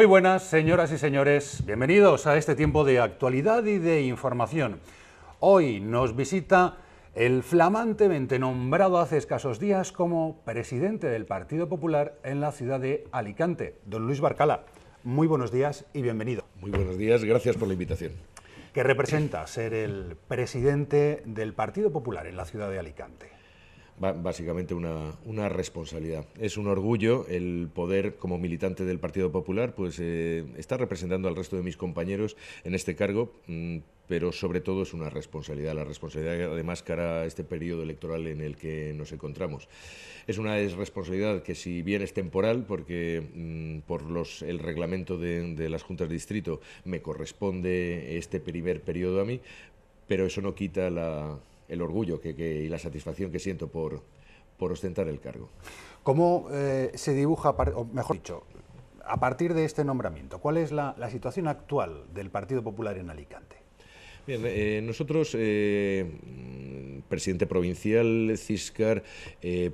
Muy buenas, señoras y señores. Bienvenidos a este tiempo de actualidad y de información. Hoy nos visita el flamantemente nombrado hace escasos días como presidente del Partido Popular en la ciudad de Alicante, don Luis Barcala. Muy buenos días y bienvenido. Muy buenos días, gracias por la invitación. ¿Qué representa ser el presidente del Partido Popular en la ciudad de Alicante? básicamente una, una, responsabilidad. Es un orgullo el poder, como militante del Partido Popular, pues está eh, estar representando al resto de mis compañeros en este cargo. Mm, pero sobre todo es una responsabilidad, la responsabilidad además cara a este periodo electoral en el que nos encontramos. Es una responsabilidad que si bien es temporal, porque mm, por los, el reglamento de, de las juntas de distrito me corresponde este primer periodo a mí, pero eso no quita la, el orgullo que, y la satisfacción que siento por, ostentar el cargo. ¿Cómo eh, se dibuja, o mejor dicho, a partir de este nombramiento, cuál es la, situación actual del Partido Popular en Alicante? Bien, eh, nosotros, eh, presidente provincial Ciscar,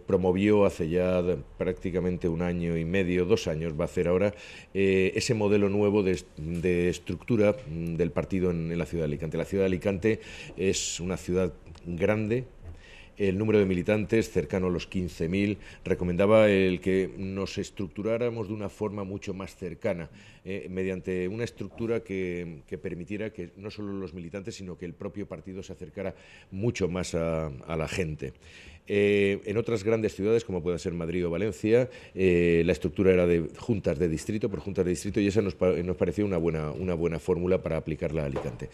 promovió hace ya prácticamente un año y medio, dos años va a ser ahora, ese modelo nuevo de, estructura mm, del partido en la ciudad de Alicante. La ciudad de Alicante es una ciudad grande. El número de militantes, cercano a los 15.000, recomendaba el que nos estructuráramos de una forma mucho más cercana, eh, mediante una estructura que, permitiera que no solo los militantes, sino que el propio partido se acercara mucho más a la gente. Eh, en otras grandes ciudades, como puede ser Madrid o Valencia, eh, la estructura era de juntas de distrito por juntas de distrito y esa nos, parecía pareció una buena, una buena fórmula para aplicarla a Alicante.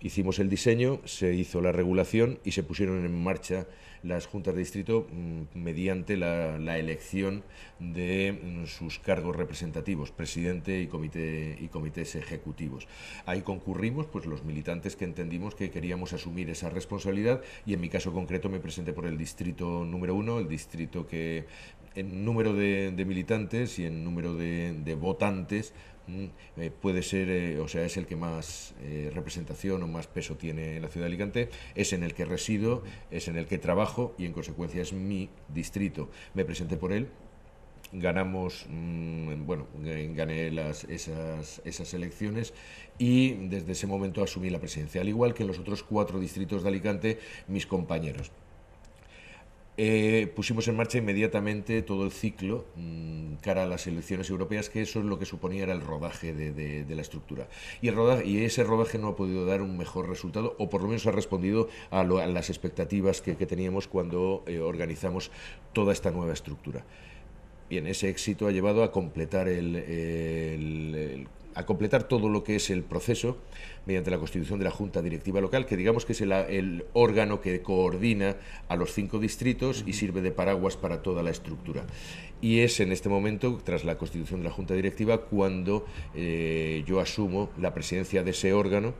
Hicimos el diseño, se hizo la regulación y se pusieron en marcha las juntas de distrito mm, mediante la, la elección de mm, sus cargos representativos, presidente y, comité, y comités ejecutivos. Ahí concurrimos pues, los militantes que entendimos que queríamos asumir esa responsabilidad y en mi caso concreto me presenté por el distrito distrito número uno, el distrito que en número de, militantes y en número de, votantes mm, eh, puede ser, eh, o sea, es el que más eh, representación o más peso tiene en la ciudad de Alicante, es en el que resido, es en el que trabajo y en consecuencia es mi distrito. Me presenté por él, ganamos, mm, bueno, gané esas, esas elecciones y desde ese momento asumí la presidencia, al igual que en los otros cuatro distritos de Alicante, mis compañeros. Eh, pusimos en marcha inmediatamente todo el ciclo mm, cara a las elecciones europeas, que eso es lo que suponía era el rodaje de, la estructura. Y, y ese rodaje no ha podido dar un mejor resultado, o por lo menos ha respondido a, las expectativas que, teníamos cuando eh, organizamos toda esta nueva estructura. Bien, ese éxito ha llevado a completar el, el a completar todo lo que es el proceso mediante la constitución de la Junta Directiva Local, que digamos que es el, órgano que coordina a los cinco distritos y sirve de paraguas para toda la estructura. Y es en este momento, tras la constitución de la Junta Directiva, cuando eh, yo asumo la presidencia de ese órgano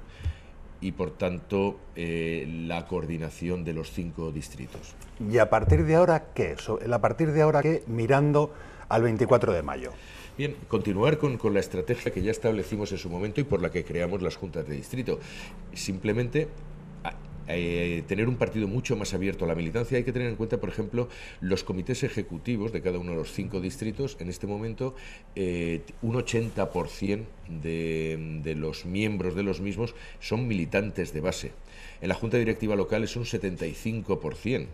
y por tanto eh, la coordinación de los cinco distritos. ¿Y a partir de ahora qué? ¿A partir de ahora qué mirando al 24 de mayo? Bien, continuar con, la estrategia que ya establecimos en su momento y por la que creamos las juntas de distrito. Simplemente eh, tener un partido mucho más abierto a la militancia. Hay que tener en cuenta, por ejemplo, los comités ejecutivos de cada uno de los cinco distritos. En este momento, eh, un 80% de, de, los miembros de los mismos son militantes de base. En la Junta Directiva Local es un 75%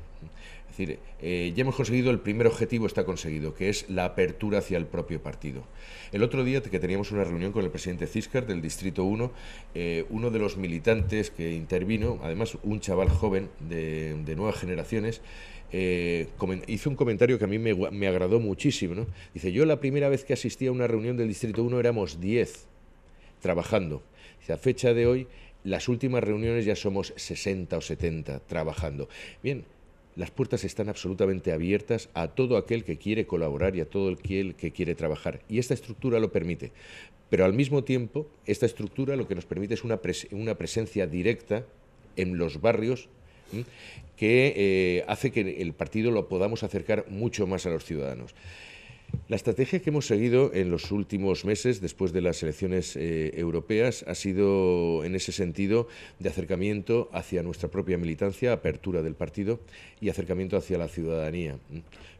decir, eh, ya hemos conseguido el primer objetivo, está conseguido, que es la apertura hacia el propio partido. El otro día que teníamos una reunión con el presidente Ciscar del Distrito 1, eh, uno de los militantes que intervino, además un chaval joven de, nuevas generaciones, eh, hizo un comentario que a mí me, agradó muchísimo. Dice, yo la primera vez que asistí a una reunión del Distrito 1 éramos 10 trabajando. a fecha de hoy, las últimas reuniones ya somos 60 o 70 trabajando. Bien, las puertas están absolutamente abiertas a todo aquel que quiere colaborar y a todo aquel que quiere trabajar. Y esta estructura lo permite. Pero al mismo tiempo, esta estructura lo que nos permite es una, presencia directa en los barrios que eh, hace que el partido lo podamos acercar mucho más a los ciudadanos. La estrategia que hemos seguido en los últimos meses, después de las elecciones eh, europeas, ha sido en ese sentido de acercamiento hacia nuestra propia militancia, apertura del partido y acercamiento hacia la ciudadanía,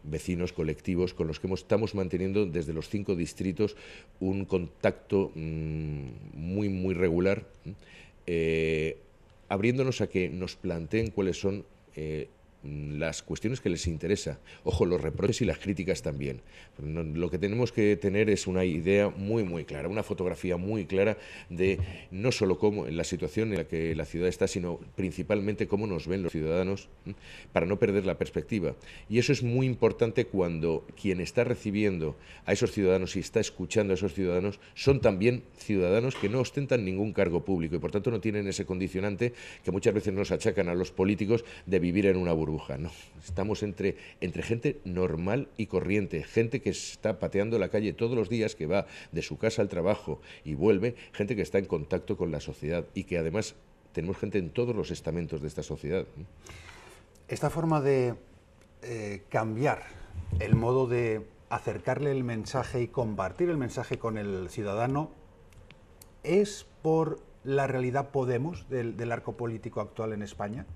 vecinos, colectivos, con los que estamos manteniendo desde los cinco distritos un contacto mm, muy, muy regular, eh, abriéndonos a que nos planteen cuáles son eh, Mm, las cuestiones que les interesa. Ojo, los reproches y las críticas también. Lo que tenemos que tener es una idea muy, muy clara, una fotografía muy clara de no solo cómo la situación en la que la ciudad está, sino principalmente cómo nos ven los ciudadanos, para no perder la perspectiva. Y eso es muy importante cuando quien está recibiendo a esos ciudadanos y está escuchando a esos ciudadanos son también ciudadanos que no ostentan ningún cargo público y por tanto no tienen ese condicionante que muchas veces nos achacan a los políticos de vivir en una burbuja ¿no? Estamos entre, entre gente normal y corriente, gente que está pateando la calle todos los días, que va de su casa al trabajo y vuelve, gente que está en contacto con la sociedad y que además tenemos gente en todos los estamentos de esta sociedad. Esta forma de eh, cambiar el modo de acercarle el mensaje y compartir el mensaje con el ciudadano es por la realidad Podemos del arco político actual en España?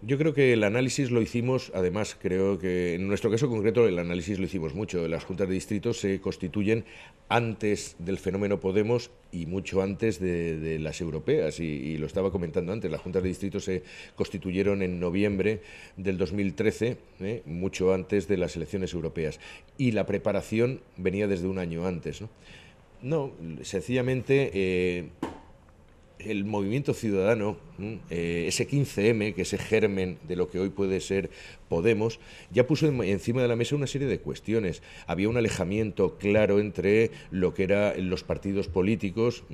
Yo creo que el análisis lo hicimos, además creo que en nuestro caso concreto el análisis lo hicimos mucho. Las juntas de distritos se constituyen antes del fenómeno Podemos y mucho antes de, las europeas. Y, lo estaba comentando antes, las juntas de distritos se constituyeron en noviembre del 2013, ¿eh? mucho antes de las elecciones europeas. Y la preparación venía desde un año antes. No, sencillamente... Eh, el movimiento ciudadano, eh, ese 15M, que es el germen de lo que hoy puede ser Podemos, ya puso encima de la mesa una serie de cuestiones. Había un alejamiento claro entre lo que eran los partidos políticos,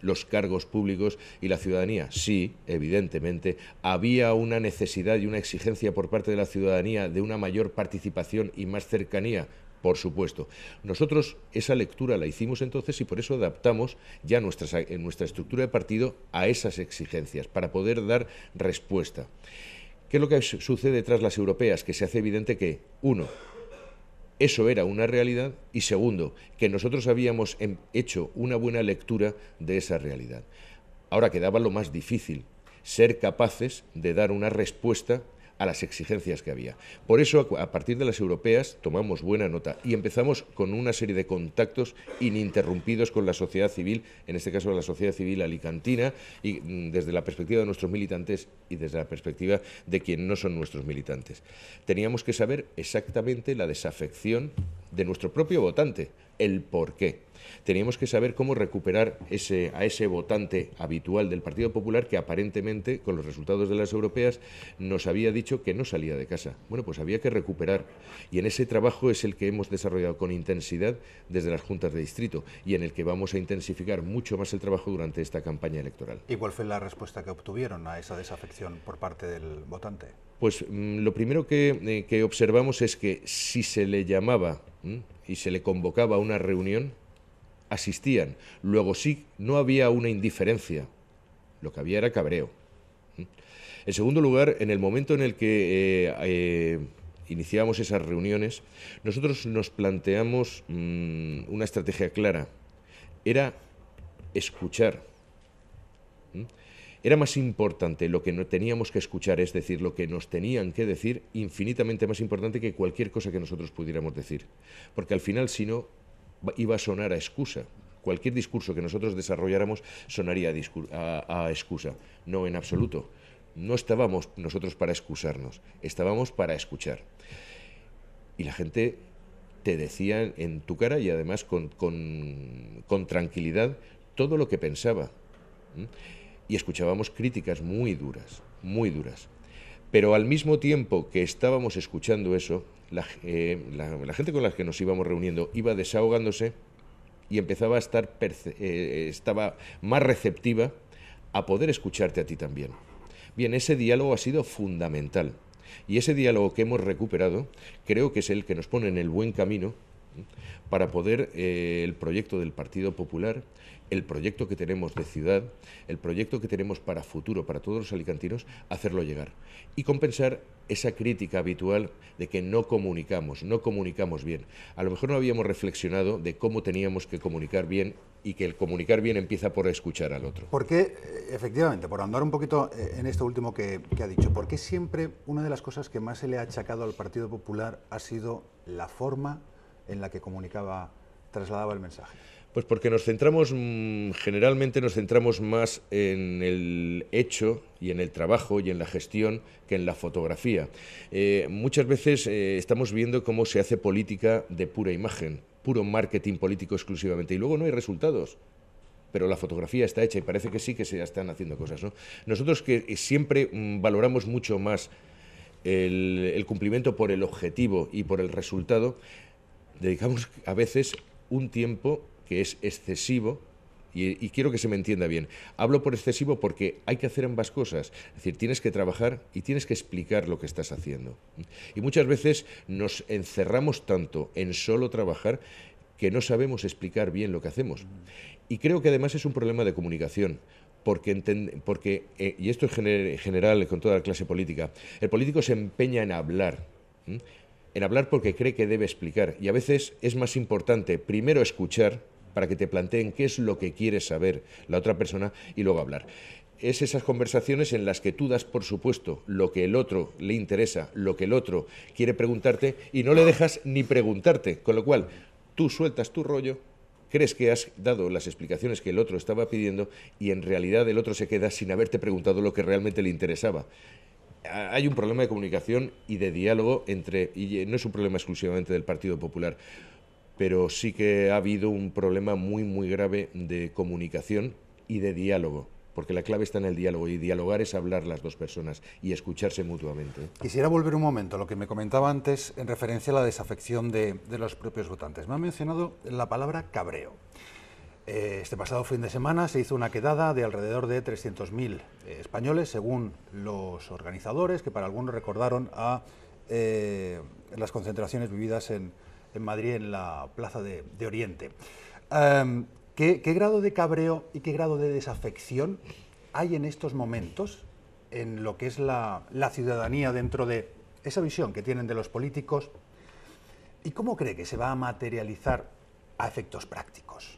los cargos públicos y la ciudadanía. Sí, evidentemente, había una necesidad y una exigencia por parte de la ciudadanía de una mayor participación y más cercanía por supuesto. Nosotros esa lectura la hicimos entonces y por eso adaptamos ya nuestra, nuestra estructura de partido a esas exigencias, para poder dar respuesta. ¿Qué es lo que sucede tras las europeas? Que se hace evidente que, uno, eso era una realidad y segundo, que nosotros habíamos em, hecho una buena lectura de esa realidad. Ahora quedaba lo más difícil, ser capaces de dar una respuesta a las exigencias que había. Por eso, a partir de las europeas, tomamos buena nota y empezamos con una serie de contactos ininterrumpidos con la sociedad civil, en este caso la sociedad civil alicantina, y mm, desde la perspectiva de nuestros militantes y desde la perspectiva de quienes no son nuestros militantes. Teníamos que saber exactamente la desafección de nuestro propio votante, el por qué. Teníamos que saber cómo recuperar a ese votante habitual del Partido Popular que aparentemente, con los resultados de las europeas, nos había dicho que no salía de casa. Bueno, pues había que recuperar. Y en ese trabajo es el que hemos desarrollado con intensidad desde las juntas de distrito y en el que vamos a intensificar mucho más el trabajo durante esta campaña electoral. ¿Y cuál fue la respuesta que obtuvieron a esa desafección por parte del votante? Pues mm, lo primero eh, que, observamos es que si se le llamaba mm, y se le convocaba a una reunión, asistían. Luego sí, no había una indiferencia, lo que había era cabreo. En segundo lugar, en el momento en el que eh, eh, iniciamos esas reuniones, nosotros nos planteamos mm, una estrategia clara. Era escuchar. Era más importante lo que no teníamos que escuchar, es decir, lo que nos tenían que decir, infinitamente más importante que cualquier cosa que nosotros pudiéramos decir. Porque al final, si no, iba a sonar a excusa. Cualquier discurso que nosotros desarrolláramos sonaría a, excusa. No, en absoluto. No estábamos nosotros para excusarnos, estábamos para escuchar. Y la gente te decía en tu cara y además con, tranquilidad todo lo que pensaba. Y escuchábamos críticas muy duras, muy duras. Pero al mismo tiempo que estábamos escuchando eso, eh, la, la, gente con la que nos íbamos reuniendo iba desahogándose y empezaba a estar eh, eh, estaba más receptiva a poder escucharte a ti también. Bien, ese diálogo ha sido fundamental. Y ese diálogo que hemos recuperado creo que es el que nos pone en el buen camino para poder eh, el proyecto del Partido Popular, el proyecto que tenemos de ciudad, el proyecto que tenemos para futuro, para todos los alicantinos, hacerlo llegar. Y compensar esa crítica habitual de que no comunicamos, no comunicamos bien. A lo mejor no habíamos reflexionado de cómo teníamos que comunicar bien y que el comunicar bien empieza por escuchar al otro. Porque, efectivamente, por andar un poquito eh, en esto último que, que ha dicho, porque siempre una de las cosas que más se le ha achacado al Partido Popular ha sido la forma en la que comunicaba, trasladaba el mensaje? Pues porque nos centramos, mm, generalmente nos centramos más en el hecho y en el trabajo y en la gestión que en la fotografía. Eh, muchas veces eh, estamos viendo cómo se hace política de pura imagen, puro marketing político exclusivamente, y luego no hay resultados pero la fotografía está hecha y parece que sí que se están haciendo cosas. Nosotros que eh, siempre mm, valoramos mucho más el, cumplimiento por el objetivo y por el resultado, dedicamos a veces un tiempo que es excesivo y, quiero que se me entienda bien. Hablo por excesivo porque hay que hacer ambas cosas. Es decir, tienes que trabajar y tienes que explicar lo que estás haciendo. Y muchas veces nos encerramos tanto en solo trabajar que no sabemos explicar bien lo que hacemos. Y creo que además es un problema de comunicación. Porque, eh, y esto es general con toda la clase política, el político se empeña en hablar en hablar porque cree que debe explicar. Y a veces es más importante primero escuchar para que te planteen qué es lo que quiere saber la otra persona y luego hablar. Es esas conversaciones en las que tú das, por supuesto, lo que el otro le interesa, lo que el otro quiere preguntarte y no le dejas ni preguntarte. Con lo cual, tú sueltas tu rollo, crees que has dado las explicaciones que el otro estaba pidiendo y en realidad el otro se queda sin haberte preguntado lo que realmente le interesaba hay un problema de comunicación y de diálogo entre, y no es un problema exclusivamente del Partido Popular, pero sí que ha habido un problema muy, muy grave de comunicación y de diálogo porque la clave está en el diálogo y dialogar es hablar las dos personas y escucharse mutuamente. Quisiera volver un momento a lo que me comentaba antes en referencia a la desafección de, de los propios votantes. Me ha mencionado la palabra cabreo. Eh, este pasado fin de semana se hizo una quedada de alrededor de 300.000 eh, españoles, según los organizadores, que para algunos recordaron a eh, las concentraciones vividas en, Madrid en la Plaza de, Oriente. Em, ¿qué, grado de cabreo y qué grado de desafección hay en estos momentos en lo que es la, ciudadanía dentro de esa visión que tienen de los políticos? ¿Y cómo cree que se va a materializar a efectos prácticos?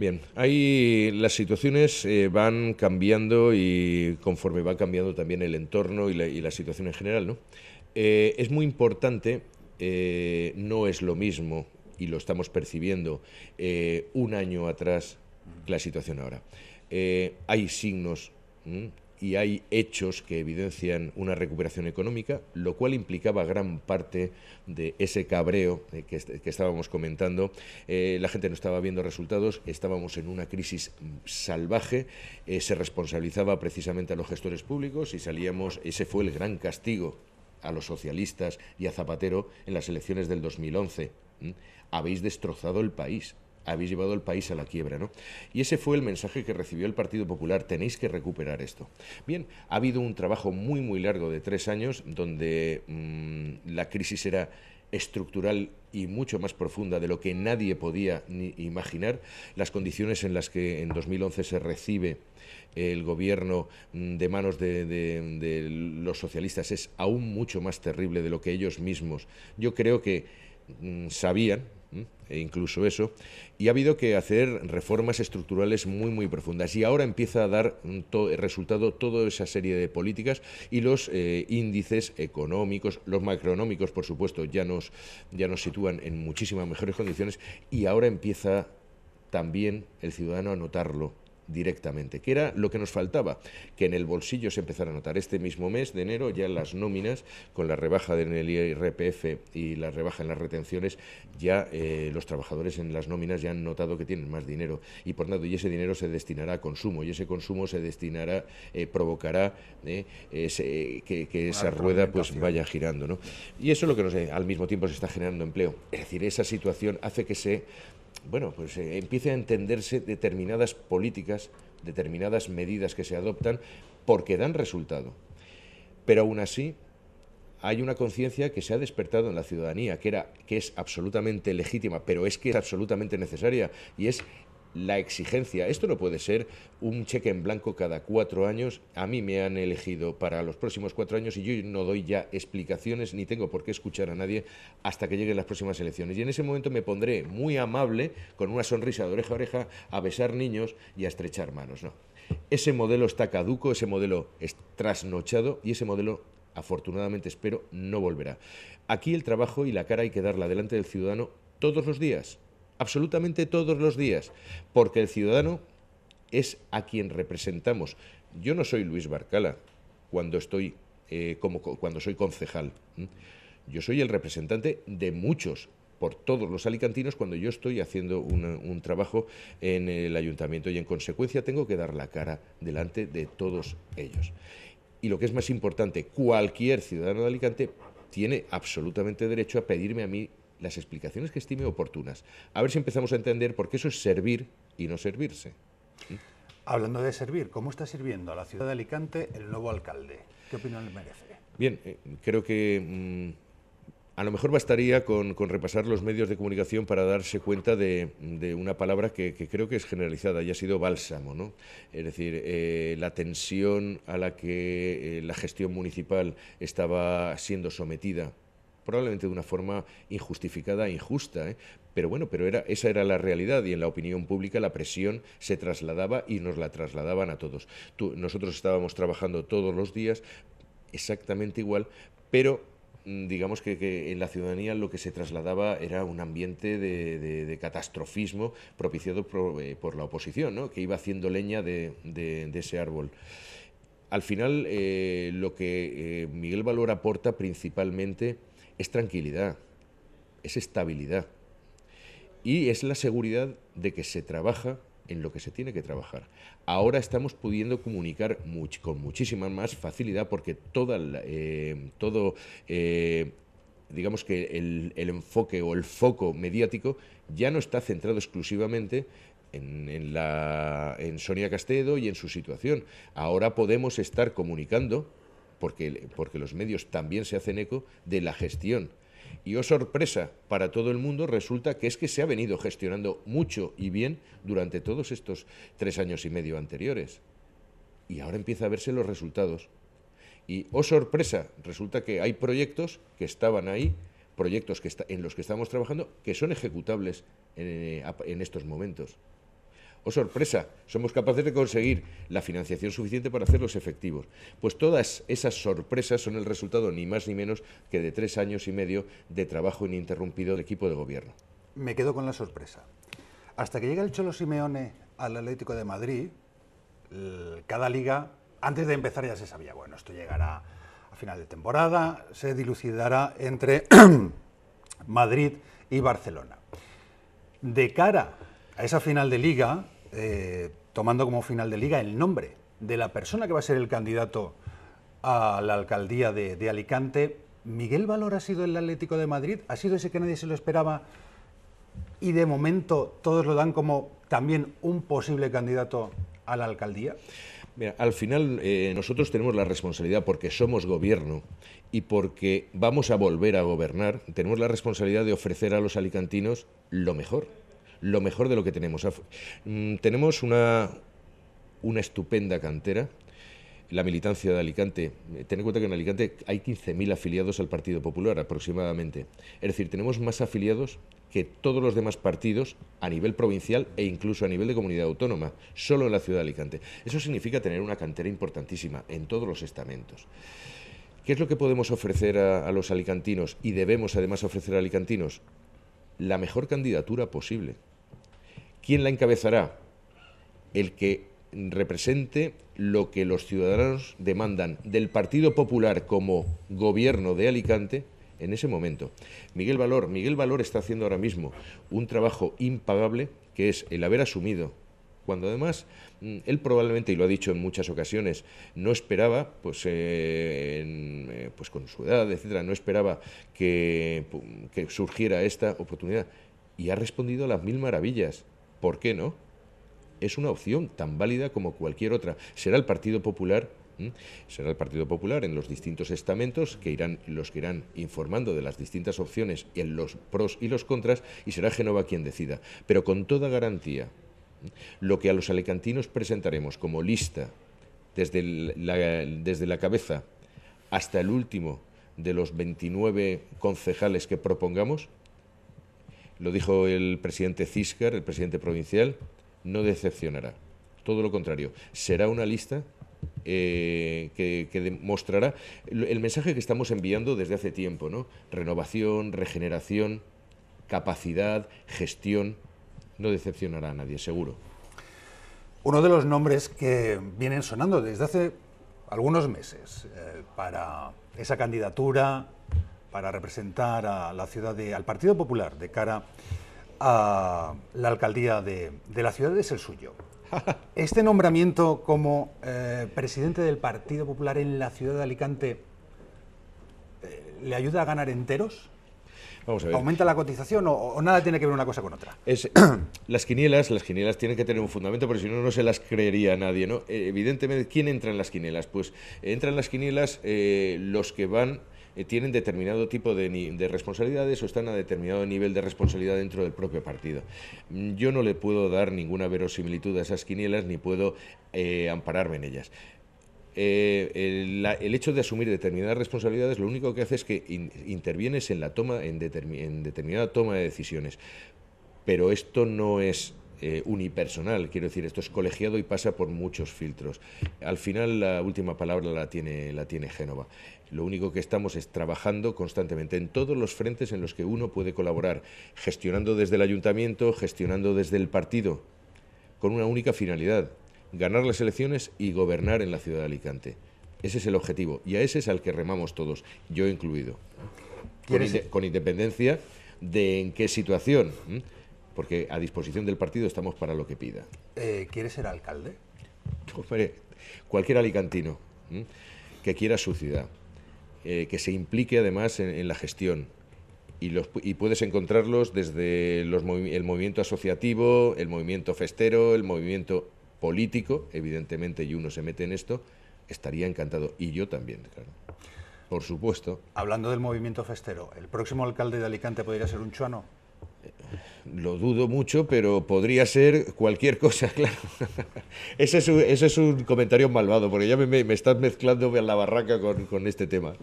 Bien, ahí las situaciones eh, van cambiando y conforme va cambiando también el entorno y la, y la situación en general, ¿no? Eh, es muy importante, eh, no es lo mismo, y lo estamos percibiendo, un año atrás la situación ahora. hay signos y hay hechos que evidencian una recuperación económica, lo cual implicaba gran parte de ese cabreo eh, que, estábamos comentando. Eh, la gente no estaba viendo resultados, estábamos en una crisis mm, salvaje, eh, se responsabilizaba precisamente a los gestores públicos y salíamos, ese fue el gran castigo a los socialistas y a Zapatero en las elecciones del 2011. Habéis destrozado el país habéis llevado el país a la quiebra, ¿no? Y ese fue el mensaje que recibió el Partido Popular, tenéis que recuperar esto. Bien, ha habido un trabajo muy, muy largo de tres años donde mm, la crisis era estructural y mucho más profunda de lo que nadie podía imaginar. Las condiciones en las que en 2011 se recibe el gobierno mm, de manos de los socialistas es aún mucho más terrible de lo que ellos mismos. Yo creo que mm, sabían, e incluso eso, y ha habido que hacer reformas estructurales muy, muy profundas. Y ahora empieza a dar eh, resultado toda esa serie de políticas y los eh, índices económicos, los macroeconómicos, por supuesto, ya nos, ya nos sitúan en muchísimas mejores condiciones y ahora empieza también el ciudadano a notarlo directamente, que era lo que nos faltaba, que en el bolsillo se empezara a notar este mismo mes de enero ya las nóminas con la rebaja del IRPF y la rebaja en las retenciones, ya eh, los trabajadores en las nóminas ya han notado que tienen más dinero y por tanto y ese dinero se destinará a consumo y ese consumo se destinará eh, provocará eh, que, esa rueda pues vaya girando, ¿no? Y eso es lo que nos, al mismo tiempo se está generando empleo, es decir, esa situación hace que se bueno, pues empieza eh, empiece a entenderse determinadas políticas, determinadas medidas que se adoptan, porque dan resultado. Pero aún así, hay una conciencia que se ha despertado en la ciudadanía, que, era, que es absolutamente legítima, pero es que es absolutamente necesaria, y es la exigencia. Esto no puede ser un cheque en blanco cada cuatro años. A mí me han elegido para los próximos cuatro años y yo no doy ya explicaciones ni tengo por qué escuchar a nadie hasta que lleguen las próximas elecciones. Y en ese momento me pondré muy amable, con una sonrisa de oreja a oreja, a besar niños y a estrechar manos. No. Ese modelo está caduco, ese modelo es trasnochado y ese modelo afortunadamente espero no volverá. Aquí el trabajo y la cara hay que darla delante del ciudadano todos los días absolutamente todos los días, porque el ciudadano es a quien representamos. Yo no soy Luis Barcala cuando estoy eh, como cuando soy concejal. Yo soy el representante de muchos por todos los alicantinos cuando yo estoy haciendo un trabajo en el ayuntamiento y en consecuencia tengo que dar la cara delante de todos ellos. Y lo que es más importante, cualquier ciudadano de Alicante tiene absolutamente derecho a pedirme a mí las explicaciones que estime oportunas. A ver si empezamos a entender por qué eso es servir y no servirse. Hablando de servir, ¿cómo está sirviendo a la ciudad de Alicante el nuevo alcalde? ¿Qué opinión le merece? Bien, eh, creo que mm, a lo mejor bastaría con, repasar los medios de comunicación para darse cuenta de, una palabra que, creo que es generalizada y ha sido bálsamo, ¿no? Es decir, eh, la tensión a la que eh, la gestión municipal estaba siendo sometida probablemente de una forma injustificada e injusta, ¿eh? pero bueno, pero era, esa era la realidad y en la opinión pública la presión se trasladaba y nos la trasladaban a todos. nosotros estábamos trabajando todos los días exactamente igual, pero mm, digamos que, en la ciudadanía lo que se trasladaba era un ambiente de, catastrofismo propiciado eh, por, la oposición, ¿no? que iba haciendo leña de, ese árbol. Al final, eh, lo que Miguel Valor aporta principalmente es tranquilidad, es estabilidad y es la seguridad de que se trabaja en lo que se tiene que trabajar. Ahora estamos pudiendo comunicar con muchísima más facilidad porque eh, todo, eh, digamos que el, enfoque o el foco mediático ya no está centrado exclusivamente en, la, en Sonia Castedo y en su situación. Ahora podemos estar comunicando porque, los medios también se hacen eco de la gestión. Y oh sorpresa para todo el mundo, resulta que es que se ha venido gestionando mucho y bien durante todos estos tres años y medio anteriores. Y ahora empieza a verse los resultados. Y oh sorpresa, resulta que hay proyectos que estaban ahí, proyectos que en los que estamos trabajando, que son ejecutables eh, en estos momentos. O oh, sorpresa, somos capaces de conseguir la financiación suficiente para hacerlos efectivos. Pues todas esas sorpresas son el resultado, ni más ni menos, que de tres años y medio de trabajo ininterrumpido del equipo de gobierno. Me quedo con la sorpresa. Hasta que llega el Cholo Simeone al Atlético de Madrid, cada liga, antes de empezar ya se sabía, bueno, esto llegará a final de temporada, se dilucidará entre Madrid y Barcelona. De cara a esa final de liga, eh, tomando como final de liga el nombre de la persona que va a ser el candidato a la alcaldía de, Alicante, Miguel Valor ha sido el Atlético de Madrid, ha sido ese que nadie se lo esperaba y de momento todos lo dan como también un posible candidato a la alcaldía. al final eh, nosotros tenemos la responsabilidad porque somos gobierno y porque vamos a volver a gobernar, tenemos la responsabilidad de ofrecer a los alicantinos lo mejor lo mejor de lo que tenemos. Mm, tenemos una, una estupenda cantera. La militancia de Alicante, eh, ten en cuenta que en Alicante hay 15.000 afiliados al Partido Popular aproximadamente. Es decir, tenemos más afiliados que todos los demás partidos a nivel provincial e incluso a nivel de comunidad autónoma, solo en la ciudad de Alicante. Eso significa tener una cantera importantísima en todos los estamentos. ¿Qué es lo que podemos ofrecer a, a los alicantinos y debemos además ofrecer a alicantinos? La mejor candidatura posible. ¿Quién la encabezará? El que represente lo que los ciudadanos demandan del Partido Popular como gobierno de Alicante en ese momento. Miguel Valor, Miguel Valor está haciendo ahora mismo un trabajo impagable que es el haber asumido cuando además mm, él probablemente, y lo ha dicho en muchas ocasiones, no esperaba, pues, eh, eh, pues con su edad, etcétera, no esperaba que surgiera esta oportunidad. Y ha respondido a las mil maravillas. ¿Por qué no? Es una opción tan válida como cualquier otra. Será el Partido Popular será el Partido Popular en los distintos estamentos que irán los que irán informando de las distintas opciones en los pros y los contras y será Genova quien decida, pero con toda garantía lo que a los alicantinos presentaremos como lista desde la, desde la cabeza hasta el último de los 29 concejales que propongamos lo dijo el presidente Ciscar, el presidente provincial, no decepcionará. Todo lo contrario, será una lista eh, que, demostrará el mensaje que estamos enviando desde hace tiempo, ¿no? Renovación, regeneración, capacidad, gestión. No decepcionará a nadie, seguro. Uno de los nombres que vienen sonando desde hace algunos meses eh, para esa candidatura para representar a la ciudad de, al Partido Popular de cara a la alcaldía de, la ciudad es el suyo. Este nombramiento como eh, presidente del Partido Popular en la ciudad de Alicante eh, le ayuda a ganar enteros. ¿Aumenta la cotización o, nada tiene que ver una cosa con otra? las quinielas, las quinielas tienen que tener un fundamento, porque si no, no se las creería nadie. ¿no? Eh, evidentemente, ¿quién entra en las quinielas? Pues entran las quinielas los que van eh, tienen determinado tipo de, responsabilidades o están a determinado nivel de responsabilidad dentro del propio partido. Mm, yo no le puedo dar ninguna verosimilitud a esas quinielas ni puedo eh, ampararme en ellas. Eh, el, hecho de asumir determinadas responsabilidades lo único que hace es que intervienes en la toma en, determinada toma de decisiones pero esto no es unipersonal, quiero decir, esto es colegiado y pasa por muchos filtros. Al final la última palabra la tiene, la tiene Génova. Lo único que estamos es trabajando constantemente en todos los frentes en los que uno puede colaborar, gestionando desde el ayuntamiento, gestionando desde el partido, con una única finalidad, ganar las elecciones y gobernar en la ciudad de Alicante. Ese es el objetivo y a ese es al que remamos todos, yo incluido. Con, independencia de en qué situación, porque a disposición del partido estamos para lo que pida. Eh, ¿Quieres ser alcalde? cualquier alicantino que quiera su ciudad eh, que se implique además en, la gestión. Y, puedes encontrarlos desde el movimiento asociativo, el movimiento festero, el movimiento político, evidentemente, y uno se mete en esto, estaría encantado. Y yo también, claro. Por supuesto. Hablando del movimiento festero, ¿el próximo alcalde de Alicante podría ser un chuano? Lo dudo mucho, pero podría ser cualquier cosa, claro. ese, es un, comentario malvado, porque ya me, estás mezclando en la barraca con, este tema.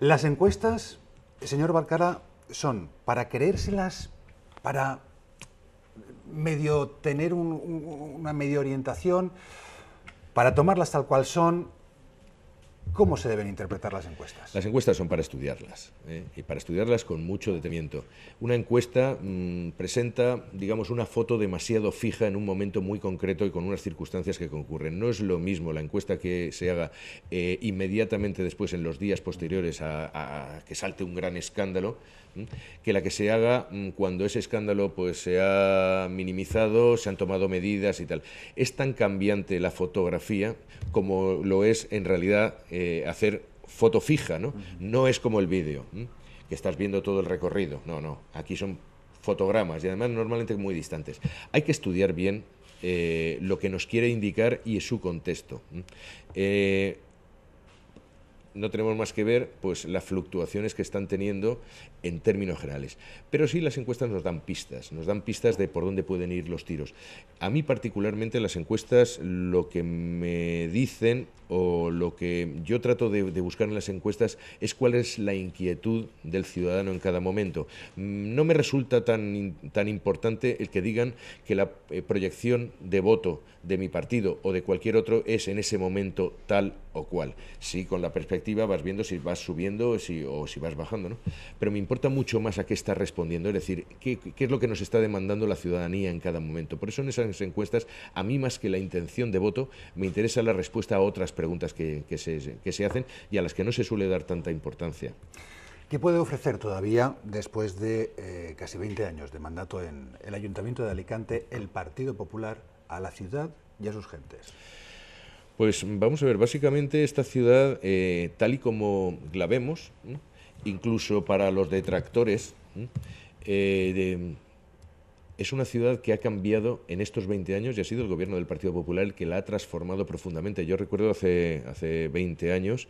Las encuestas, señor Valcara, son para creérselas, para medio tener una medio orientación, para tomarlas tal cual son ¿Cómo se deben interpretar las encuestas? Las encuestas son para estudiarlas, ¿eh? y para estudiarlas con mucho detenimiento. Una encuesta mm, presenta, digamos, una foto demasiado fija en un momento muy concreto y con unas circunstancias que concurren. No es lo mismo la encuesta que se haga eh, inmediatamente después, en los días posteriores a que salte un gran escándalo, que la que se haga mm, cuando ese escándalo pues, se ha minimizado, se han tomado medidas y tal. Es tan cambiante la fotografía como lo es en realidad eh, hacer foto fija, ¿no? No es como el vídeo, que estás viendo todo el recorrido. No, no, aquí son fotogramas y además normalmente muy distantes. Hay que estudiar bien eh, lo que nos quiere indicar y su contexto no tenemos más que ver pues, las fluctuaciones que están teniendo en términos generales. Pero sí las encuestas nos dan pistas, nos dan pistas de por dónde pueden ir los tiros. A mí particularmente las encuestas lo que me dicen o lo que yo trato de, buscar en las encuestas es cuál es la inquietud del ciudadano en cada momento. Mm, no me resulta tan, tan importante el que digan que la eh, proyección de voto de mi partido o de cualquier otro es en ese momento tal o cual. si con la perspectiva vas viendo si vas subiendo o si vas bajando, ¿no? Pero me importa mucho más a qué está respondiendo, es decir, qué, qué es lo que nos está demandando la ciudadanía en cada momento. Por eso en esas encuestas, a mí más que la intención de voto, me interesa la respuesta a otras preguntas preguntas que, se, hacen y a las que no se suele dar tanta importancia. ¿Qué puede ofrecer todavía, después de eh, casi 20 años de mandato en el Ayuntamiento de Alicante, el Partido Popular a la ciudad y a sus gentes? Pues vamos a ver, básicamente esta ciudad, eh, tal y como la vemos, incluso para los detractores, eh, es una ciudad que ha cambiado en estos 20 años y ha sido el gobierno del Partido Popular el que la ha transformado profundamente. Yo recuerdo hace, hace 20 años,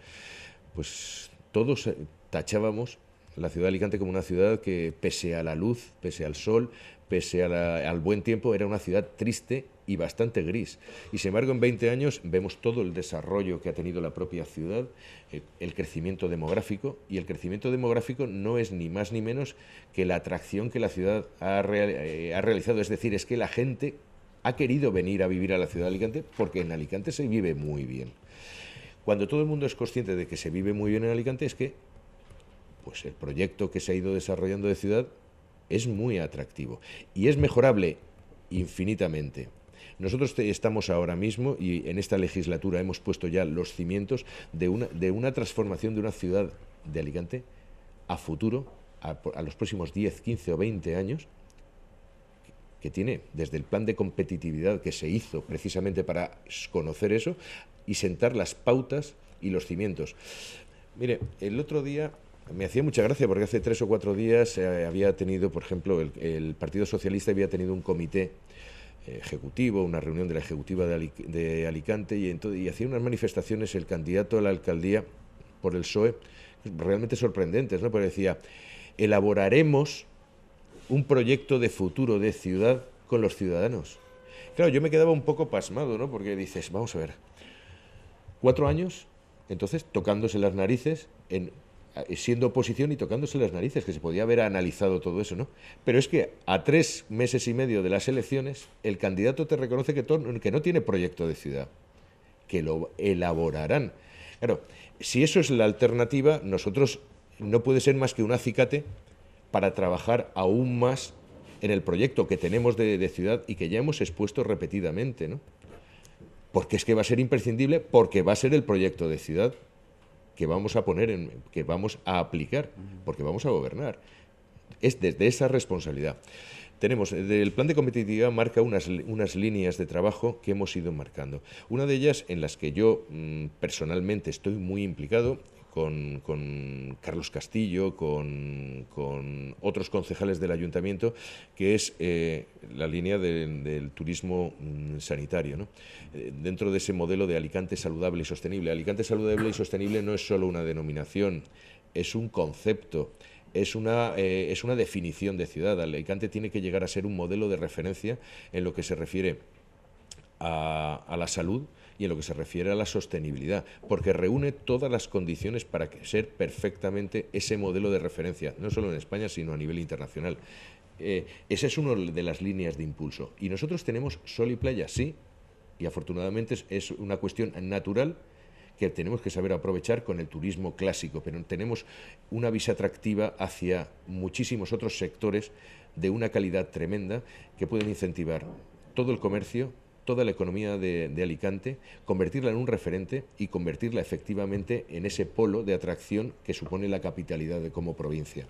pues todos eh, tachábamos la ciudad de Alicante como una ciudad que, pese a la luz, pese al sol, pese al buen tiempo, era una ciudad triste y bastante gris. Y sin embargo, en 20 años vemos todo el desarrollo que ha tenido la propia ciudad, eh, el, crecimiento demográfico, y el crecimiento demográfico no es ni más ni menos que la atracción que la ciudad ha, eh, ha realizado. Es decir, es que la gente ha querido venir a vivir a la ciudad de Alicante porque en Alicante se vive muy bien. Cuando todo el mundo es consciente de que se vive muy bien en Alicante es que pues el proyecto que se ha ido desarrollando de ciudad es muy atractivo y es mejorable infinitamente. Nosotros estamos ahora mismo y en esta legislatura hemos puesto ya los cimientos de una, de una transformación de una ciudad de Alicante a futuro, a, a los próximos 10, 15 o 20 años, que tiene desde el plan de competitividad que se hizo precisamente para conocer eso y sentar las pautas y los cimientos. Mire, el otro día me hacía mucha gracia porque hace tres o cuatro días eh, había tenido, por ejemplo, el, Partido Socialista había tenido un comité eh, ejecutivo, una reunión de la ejecutiva de, Alicante y, y hacía unas manifestaciones el candidato a la alcaldía por el PSOE, realmente sorprendentes, ¿no? Porque decía, elaboraremos un proyecto de futuro de ciudad con los ciudadanos. Claro, yo me quedaba un poco pasmado, ¿no? Porque dices, vamos a ver, cuatro años, entonces tocándose las narices en eh, siendo oposición y tocándose las narices, que se podía haber analizado todo eso, ¿no? Pero es que a tres meses y medio de las elecciones, el candidato te reconoce que, no tiene proyecto de ciudad, que lo elaborarán. Claro, si eso es la alternativa, nosotros no puede ser más que un acicate para trabajar aún más en el proyecto que tenemos de, de ciudad y que ya hemos expuesto repetidamente, ¿no? Porque es que va a ser imprescindible, porque va a ser el proyecto de ciudad que vamos a poner, en, que vamos a aplicar, porque vamos a gobernar. Es desde esa responsabilidad. Tenemos, el plan de competitividad marca unas, unas, líneas de trabajo que hemos ido marcando. Una de ellas en las que yo mm, personalmente estoy muy implicado con, Carlos Castillo, con, otros concejales del ayuntamiento, que es eh, la línea del turismo mm, sanitario, eh, dentro de ese modelo de Alicante saludable y sostenible. Alicante saludable y sostenible no es solo una denominación, es un concepto. Es una, eh, es una definición de ciudad. Alicante tiene que llegar a ser un modelo de referencia en lo que se refiere a, a la salud, y en lo que se refiere a la sostenibilidad, porque reúne todas las condiciones para ser perfectamente ese modelo de referencia, no solo en España, sino a nivel internacional. Eh, esa es una de las líneas de impulso. Y nosotros tenemos sol y playa, sí, y afortunadamente es una cuestión natural que tenemos que saber aprovechar con el turismo clásico, pero tenemos una visa atractiva hacia muchísimos otros sectores de una calidad tremenda que pueden incentivar todo el comercio, toda la economía de, Alicante, convertirla en un referente y convertirla efectivamente en ese polo de atracción que supone la capitalidad de como provincia.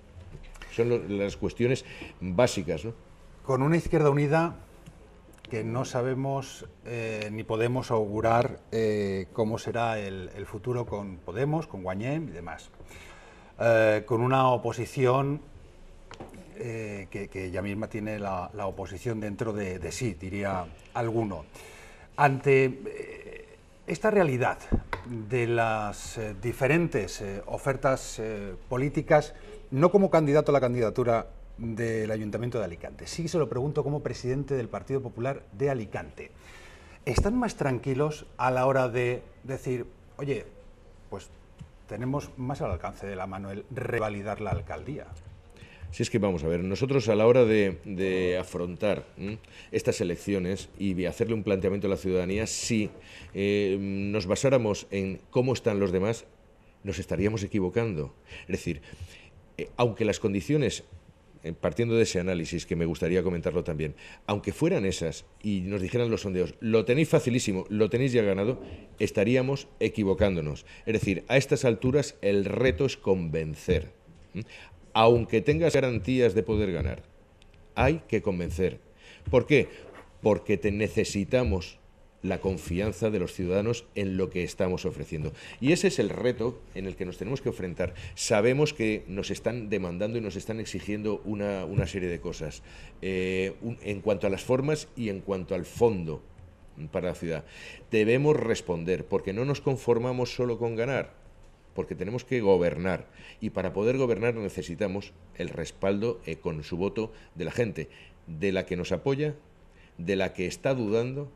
Son las cuestiones básicas. Con una izquierda unida que no sabemos eh, ni podemos augurar eh, cómo será el, futuro con Podemos, con Guañem y demás. Eh, con una oposición eh, que, ella misma tiene la, oposición dentro de, sí, diría alguno. Ante eh, esta realidad de las eh, diferentes ofertas políticas, no como candidato a la candidatura del Ayuntamiento de Alicante, sí se lo pregunto como presidente del Partido Popular de Alicante, ¿están más tranquilos a la hora de decir, oye, pues tenemos más al alcance de la mano el revalidar la alcaldía? Si es que vamos a ver, nosotros a la hora de, afrontar estas elecciones y de hacerle un planteamiento a la ciudadanía, si eh, nos basáramos en cómo están los demás, nos estaríamos equivocando. Es decir, eh, aunque las condiciones eh, partiendo de ese análisis, que me gustaría comentarlo también, aunque fueran esas y nos dijeran los sondeos, lo tenéis facilísimo, lo tenéis ya ganado, estaríamos equivocándonos. Es decir, a estas alturas el reto es convencer aunque tengas garantías de poder ganar. Hay que convencer. ¿Por qué? Porque te necesitamos la confianza de los ciudadanos en lo que estamos ofreciendo. Y ese es el reto en el que nos tenemos que enfrentar. Sabemos que nos están demandando y nos están exigiendo una, serie de cosas eh, en cuanto a las formas y en cuanto al fondo para la ciudad. Debemos responder, porque no nos conformamos solo con ganar porque tenemos que gobernar y para poder gobernar necesitamos el respaldo eh, con su voto de la gente, de la que nos apoya, de la que está dudando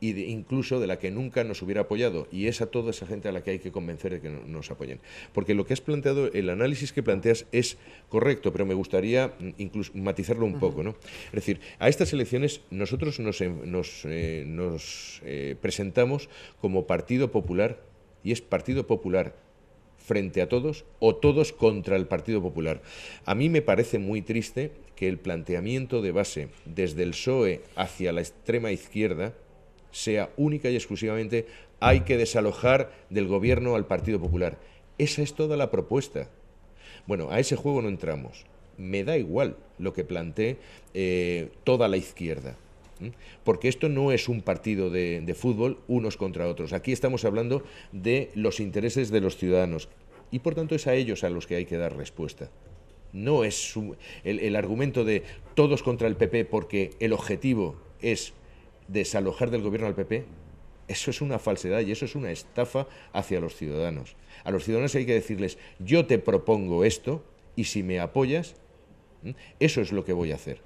y incluso de la que nunca nos hubiera apoyado. Y es a toda esa gente a la que hay que convencer de que nos apoyen. Porque lo que has planteado, el análisis que planteas es correcto, pero me gustaría mm, matizarlo un poco. ¿no? Es decir, a estas elecciones nosotros nos, eh, eh, presentamos como Partido Popular y es Partido Popular frente a todos o todos contra el Partido Popular. A mí me parece muy triste que el planteamiento de base desde el PSOE hacia la extrema izquierda sea única y exclusivamente hay que desalojar del gobierno al Partido Popular. Esa es toda la propuesta. Bueno, a ese juego no entramos. Me da igual lo que plantee eh, toda la izquierda porque esto no es un partido de, fútbol unos contra otros. Aquí estamos hablando de los intereses de los ciudadanos y por tanto es a ellos a los que hay que dar respuesta. No es el argumento de todos contra el PP porque el objetivo es desalojar del gobierno al PP. Eso es una falsedad y eso es una estafa hacia los ciudadanos. A los ciudadanos hay que decirles, yo te propongo esto y si me apoyas, eso es lo que voy a hacer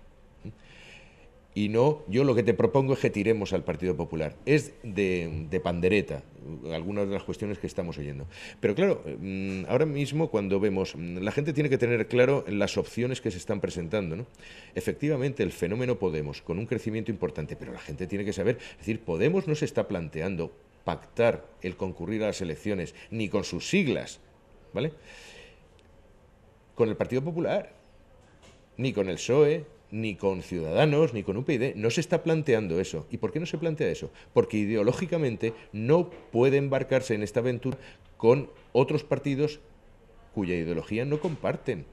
y no, yo lo que te propongo es que tiremos al Partido Popular. Es de, pandereta, algunas de las cuestiones que estamos oyendo. Pero claro, mm, ahora mismo cuando vemos, mm, la gente tiene que tener claro las opciones que se están presentando. ¿no? Efectivamente, el fenómeno Podemos, con un crecimiento importante, pero la gente tiene que saber, es decir, Podemos no se está planteando pactar el concurrir a las elecciones, ni con sus siglas, ¿vale? Con el Partido Popular, ni con el PSOE, ni con Ciudadanos, ni con UPyD, no se está planteando eso. ¿Y por qué no se plantea eso? Porque ideológicamente no puede embarcarse en esta aventura con otros partidos cuya ideología no comparten.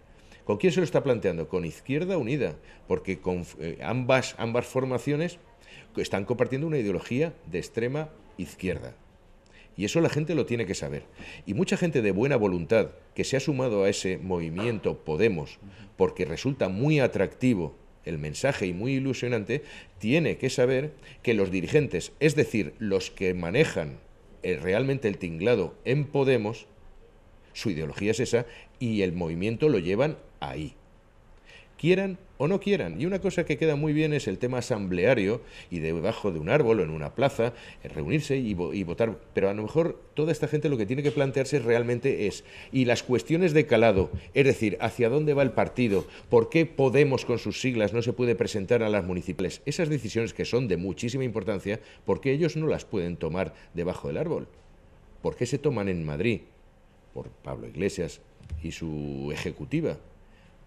¿Con quién se lo está planteando? Con Izquierda Unida, porque con, eh, ambas formaciones están compartiendo una ideología de extrema izquierda. Y eso la gente lo tiene que saber. Y mucha gente de buena voluntad que se ha sumado a ese movimiento Podemos porque resulta muy atractivo el mensaje y muy ilusionante, tiene que saber que los dirigentes, es decir, los que manejan eh, realmente el tinglado en Podemos, su ideología es esa y el movimiento lo llevan ahí. Quieran o no quieran. Y una cosa que queda muy bien es el tema asambleario y debajo de un árbol o en una plaza, eh, reunirse y, votar. Pero a lo mejor toda esta gente lo que tiene que plantearse realmente es, y las cuestiones de calado, es decir, hacia dónde va el partido, por qué Podemos con sus siglas no se puede presentar a las municipales, esas decisiones que son de muchísima importancia, porque ellos no las pueden tomar debajo del árbol. ¿Por qué se toman en Madrid? Por Pablo Iglesias y su ejecutiva.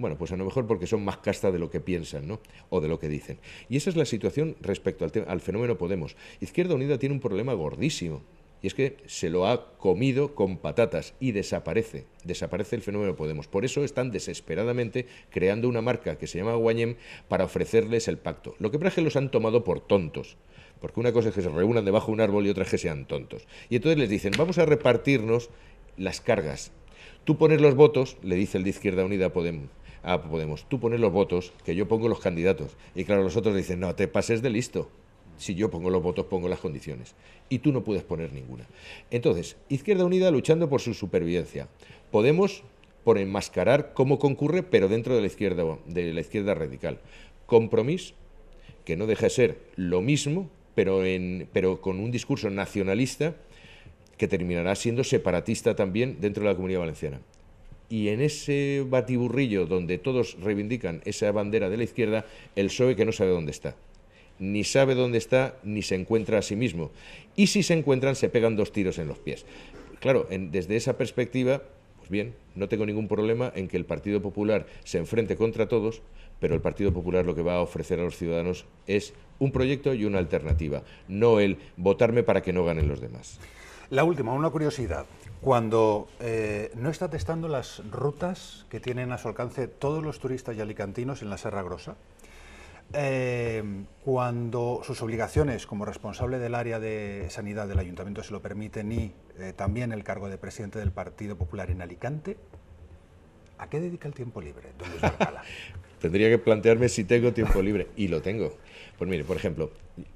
Bueno, pues a lo mejor porque son más casta de lo que piensan, ¿no? O de lo que dicen. Y esa es la situación respecto al, fenómeno Podemos. Izquierda Unida tiene un problema gordísimo. Y es que se lo ha comido con patatas y desaparece, desaparece el fenómeno Podemos. Por eso están desesperadamente creando una marca que se llama Guanyem para ofrecerles el pacto. Lo que pasa es que los han tomado por tontos. Porque una cosa es que se reúnan debajo de un árbol y otra es que sean tontos. Y entonces les dicen, vamos a repartirnos las cargas. Tú pones los votos, le dice el de Izquierda Unida Podemos a ah, pues Podemos, tú pones los votos, que yo pongo los candidatos. Y claro, los otros dicen, no, te pases de listo. Si yo pongo los votos, pongo las condiciones. Y tú no puedes poner ninguna. Entonces, Izquierda Unida luchando por su supervivencia. Podemos por enmascarar cómo concurre, pero dentro de la izquierda, de la izquierda radical. Compromiso, que no deja de ser lo mismo, pero, en, pero con un discurso nacionalista que terminará siendo separatista también dentro de la comunidad valenciana y en ese batiburrillo donde todos reivindican esa bandera de la izquierda, el PSOE que no sabe dónde está. Ni sabe dónde está, ni se encuentra a sí mismo. Y si se encuentran, se pegan dos tiros en los pies. Claro, desde esa perspectiva, pues bien, no tengo ningún problema en que el Partido Popular se enfrente contra todos, pero el Partido Popular lo que va a ofrecer a los ciudadanos es un proyecto y una alternativa, no el votarme para que no ganen los demás. La última, una curiosidad cuando eh, no está testando las rutas que tienen a su alcance todos los turistas y alicantinos en la Serra Grosa, eh, cuando sus obligaciones como responsable del área de sanidad del ayuntamiento se lo permiten y eh, también el cargo de presidente del Partido Popular en Alicante, ¿a qué dedica el tiempo libre, don Tendría que plantearme si tengo tiempo libre, y lo tengo. Pues mire, por ejemplo,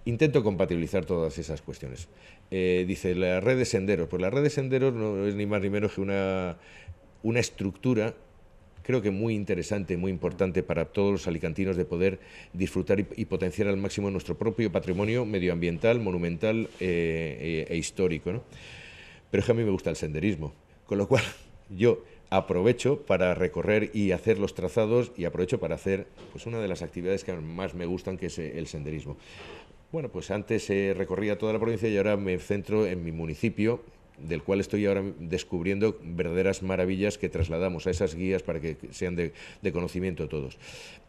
intento compatibilizar todas esas cuestiones. Eh, dice la red de senderos. Pues la red de senderos no es ni más ni menos que una, estructura creo que muy interesante, muy importante para todos los alicantinos de poder disfrutar y, potenciar al máximo nuestro propio patrimonio medioambiental, monumental eh, e, e, histórico. Pero es que a mí me gusta el senderismo, con lo cual yo aprovecho para recorrer y hacer los trazados y aprovecho para hacer pues, una de las actividades que más me gustan, que es eh, el senderismo. Bueno, pues antes eh, recorría toda la provincia y ahora me centro en mi municipio, del cual estoy ahora descubriendo verdaderas maravillas que trasladamos a esas guías para que sean de, conocimiento conocimiento todos.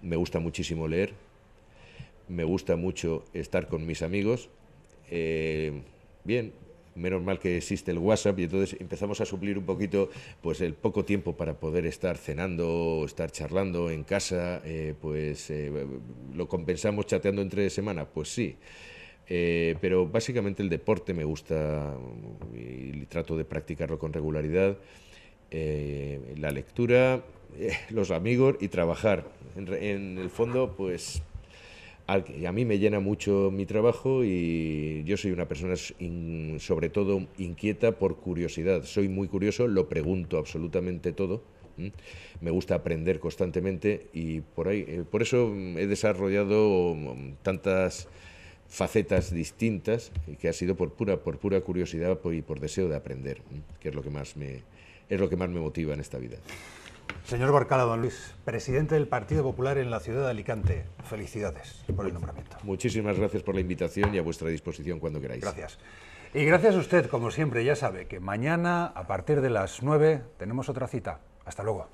Me gusta muchísimo leer, me gusta mucho estar con mis amigos. Eh, bien, menos mal que existe el WhatsApp y entonces empezamos a suplir un poquito pues el poco tiempo para poder estar cenando o estar charlando en casa, eh, pues eh, lo compensamos chateando entre semana, pues sí. Eh, pero básicamente el deporte me gusta y trato de practicarlo con regularidad. la lectura, los amigos y trabajar. en el fondo, pues a mí me llena mucho mi trabajo y yo soy una persona sobre todo inquieta por curiosidad. Soy muy curioso, lo pregunto absolutamente todo. Me gusta aprender constantemente y por eh, eso he desarrollado mm, tantas facetas distintas que ha sido por pura por pura curiosidad y por deseo de aprender, que es lo me es lo que más me motiva en esta vida. Señor Barcala, don Luis, presidente del Partido Popular en la ciudad de Alicante. Felicidades por el nombramiento. Muchísimas gracias por la invitación y a vuestra disposición cuando queráis. Gracias. Y gracias a usted, como siempre, ya sabe que mañana, a partir de las 9, tenemos otra cita. Hasta luego.